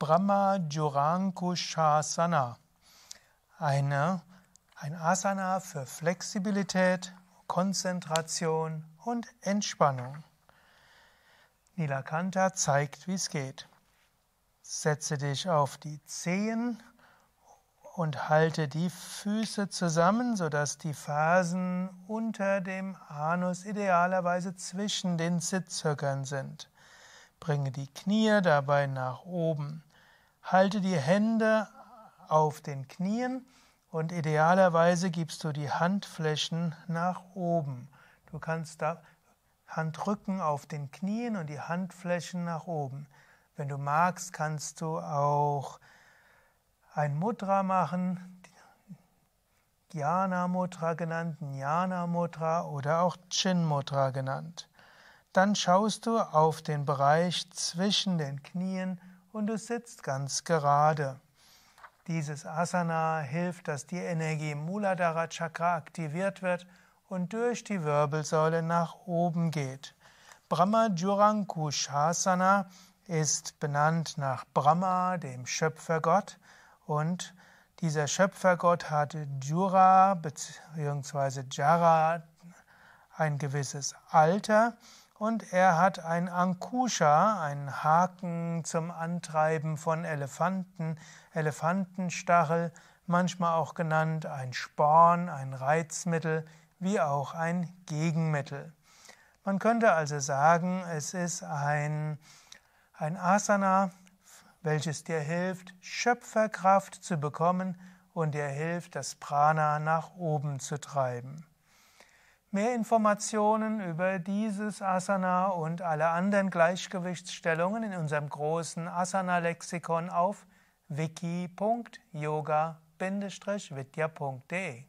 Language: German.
Brahma Jurankushasana. Eine, ein Asana für Flexibilität, Konzentration und Entspannung. Nilakanta zeigt, wie es geht. Setze dich auf die Zehen und halte die Füße zusammen, sodass die Fasen unter dem Anus idealerweise zwischen den Sitzhöckern sind. Bringe die Knie dabei nach oben. Halte die Hände auf den Knien und idealerweise gibst du die Handflächen nach oben. Du kannst da Handrücken auf den Knien und die Handflächen nach oben. Wenn du magst, kannst du auch ein Mudra machen, Jnana Mudra genannt, Jnana Mudra oder auch Chin Mudra genannt. Dann schaust du auf den Bereich zwischen den Knien und du sitzt ganz gerade. Dieses Asana hilft, dass die Energie im Muladhara Chakra aktiviert wird und durch die Wirbelsäule nach oben geht. Brahma Jurankushasana ist benannt nach Brahma, dem Schöpfergott, und dieser Schöpfergott hat Jura bzw. Jara ein gewisses Alter und er hat ein Ankusha, einen Haken zum Antreiben von Elefanten, Elefantenstachel, manchmal auch genannt ein Sporn, ein Reizmittel, wie auch ein Gegenmittel. Man könnte also sagen, es ist ein, ein Asana, welches dir hilft, Schöpferkraft zu bekommen und dir hilft, das Prana nach oben zu treiben. Mehr Informationen über dieses Asana und alle anderen Gleichgewichtsstellungen in unserem großen Asana-Lexikon auf wiki.yoga-vidya.de